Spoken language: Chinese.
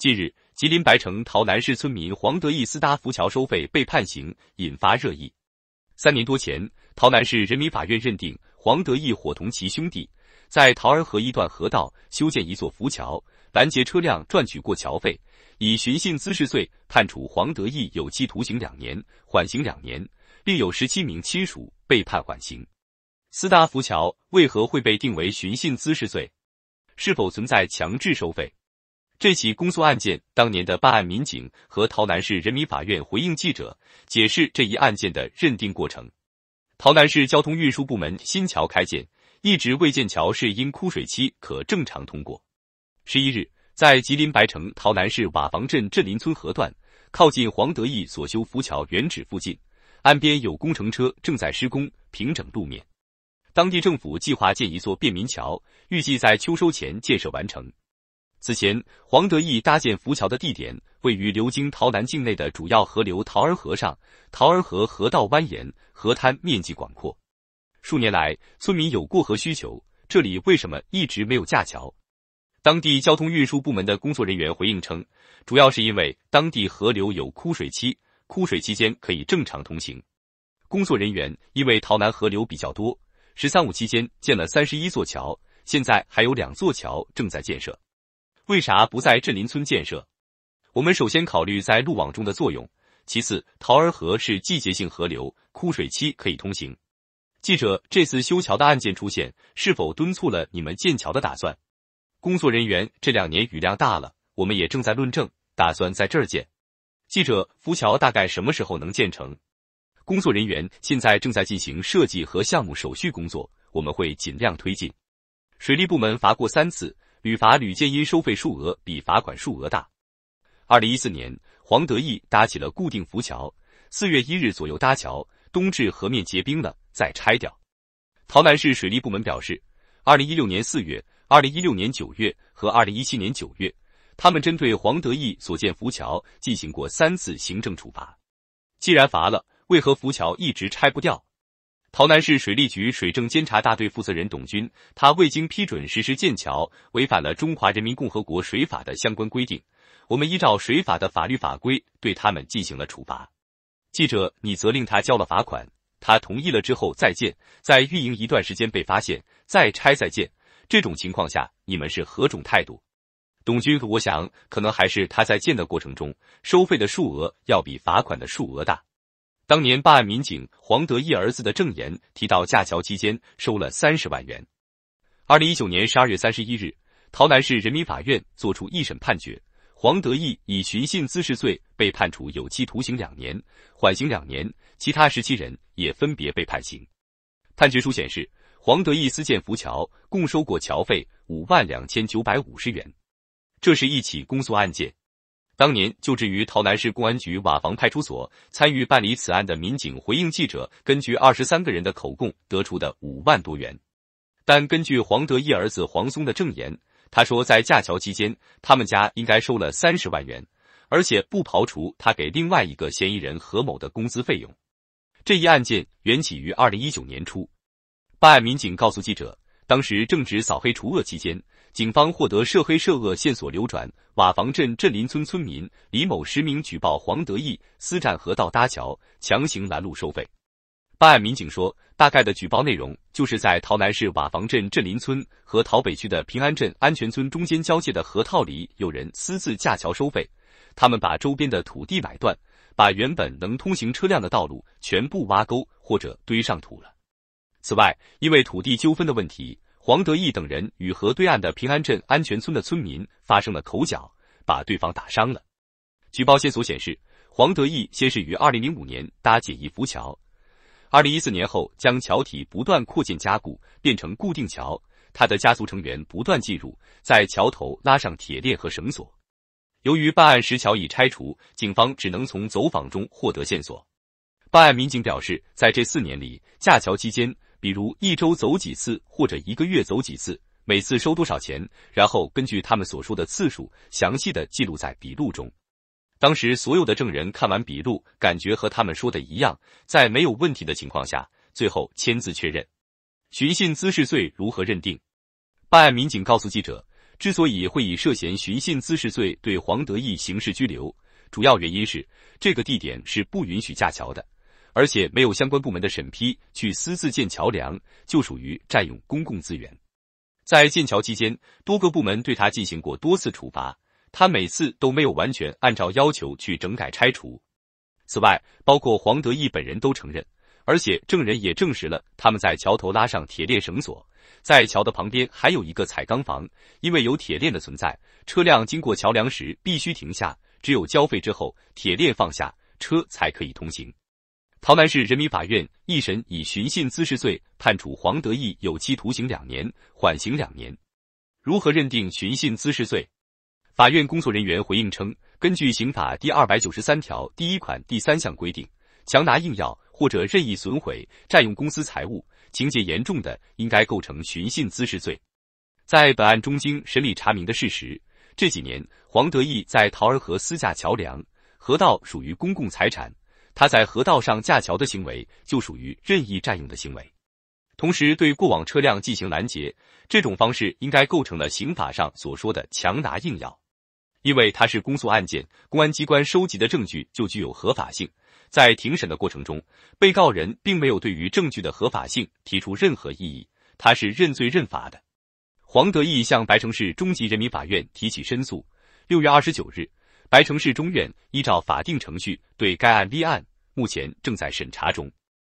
近日，吉林白城洮南市村民黄德义私搭浮桥收费被判刑，引发热议。三年多前，洮南市人民法院认定黄德义伙同其兄弟在洮儿河一段河道修建一座浮桥，拦截车辆赚取过桥费，以寻衅滋事罪判处黄德义有期徒刑两年，缓刑两年，并有十七名亲属被判缓刑。私搭浮桥为何会被定为寻衅滋事罪？是否存在强制收费？这起公诉案件当年的办案民警和洮南市人民法院回应记者，解释这一案件的认定过程。洮南市交通运输部门新桥开建，一直未建桥是因枯水期可正常通过。十一日，在吉林白城洮南市瓦房镇镇林村河段，靠近黄德义所修浮桥原址附近，岸边有工程车正在施工平整路面。当地政府计划建一座便民桥，预计在秋收前建设完成。此前，黄德义搭建浮桥的地点位于流经桃南境内的主要河流桃儿河上。桃儿河河道蜿蜒，河滩面积广阔。数年来，村民有过河需求，这里为什么一直没有架桥？当地交通运输部门的工作人员回应称，主要是因为当地河流有枯水期，枯水期间可以正常通行。工作人员因为洮南河流比较多，“十三五”期间建了三十一座桥，现在还有两座桥正在建设。为啥不在镇林村建设？我们首先考虑在路网中的作用，其次，桃儿河是季节性河流，枯水期可以通行。记者，这次修桥的案件出现，是否敦促了你们建桥的打算？工作人员，这两年雨量大了，我们也正在论证，打算在这儿建。记者，浮桥大概什么时候能建成？工作人员，现在正在进行设计和项目手续工作，我们会尽量推进。水利部门罚过三次。屡罚屡建，因收费数额比罚款数额大。二零一四年，黄德义搭起了固定浮桥，四月一日左右搭桥，冬至河面结冰了再拆掉。洮南市水利部门表示，二零一六年四月、二零一六年九月和二零一七年九月，他们针对黄德义所建浮桥进行过三次行政处罚。既然罚了，为何浮桥一直拆不掉？洮南市水利局水政监察大队负责人董军，他未经批准实施建桥，违反了《中华人民共和国水法》的相关规定。我们依照水法的法律法规对他们进行了处罚。记者，你责令他交了罚款，他同意了之后再建，在运营一段时间被发现再拆再建，这种情况下你们是何种态度？董军，我想可能还是他在建的过程中收费的数额要比罚款的数额大。当年办案民警黄德义儿子的证言提到，架桥期间收了三十万元。二零一九年十二月三十一日，洮南市人民法院作出一审判决，黄德义以寻衅滋事罪被判处有期徒刑两年，缓刑两年，其他十七人也分别被判刑。判决书显示，黄德义私建浮桥，共收过桥费五万两千九百五十元。这是一起公诉案件。当年就职于桃南市公安局瓦房派出所，参与办理此案的民警回应记者：“根据二十三个人的口供得出的五万多元，但根据黄德一儿子黄松的证言，他说在架桥期间，他们家应该收了三十万元，而且不刨除他给另外一个嫌疑人何某的工资费用。”这一案件缘起于二零一九年初，办案民警告诉记者：“当时正值扫黑除恶期间。”警方获得涉黑涉恶线索流转，瓦房镇镇林村村民李某实名举报黄德义私占河道搭桥，强行拦路收费。办案民警说，大概的举报内容就是在洮南市瓦房镇镇林村和洮北区的平安镇安全村中间交界的河道里，有人私自架桥收费，他们把周边的土地买断，把原本能通行车辆的道路全部挖沟或者堆上土了。此外，因为土地纠纷的问题。黄德义等人与河对岸的平安镇安全村的村民发生了口角，把对方打伤了。举报线索显示，黄德义先是于2005年搭简一浮桥，2014年后将桥体不断扩建加固，变成固定桥。他的家族成员不断进入，在桥头拉上铁链和绳索。由于办案时桥已拆除，警方只能从走访中获得线索。办案民警表示，在这四年里架桥期间。比如一周走几次，或者一个月走几次，每次收多少钱，然后根据他们所说的次数，详细的记录在笔录中。当时所有的证人看完笔录，感觉和他们说的一样，在没有问题的情况下，最后签字确认。寻衅滋事罪如何认定？办案民警告诉记者，之所以会以涉嫌寻衅滋事罪对黄德义刑事拘留，主要原因是这个地点是不允许架桥的。而且没有相关部门的审批，去私自建桥梁就属于占用公共资源。在建桥期间，多个部门对他进行过多次处罚，他每次都没有完全按照要求去整改拆除。此外，包括黄德义本人都承认，而且证人也证实了他们在桥头拉上铁链绳索，在桥的旁边还有一个彩钢房，因为有铁链的存在，车辆经过桥梁时必须停下，只有交费之后铁链放下，车才可以通行。洮南市人民法院一审以寻衅滋事罪判处黄德义有期徒刑两年，缓刑两年。如何认定寻衅滋事罪？法院工作人员回应称，根据刑法第二百九十三条第一款第三项规定，强拿硬要或者任意损毁、占用公私财物，情节严重的，应该构成寻衅滋事罪。在本案中，经审理查明的事实，这几年黄德义在桃儿河私架桥梁，河道属于公共财产。他在河道上架桥的行为就属于任意占用的行为，同时对过往车辆进行拦截，这种方式应该构成了刑法上所说的强拿硬要，因为它是公诉案件，公安机关收集的证据就具有合法性。在庭审的过程中，被告人并没有对于证据的合法性提出任何异议，他是认罪认罚的。黄德义向白城市中级人民法院提起申诉。六月二十九日，白城市中院依照法定程序对该案立案。目前正在审查中。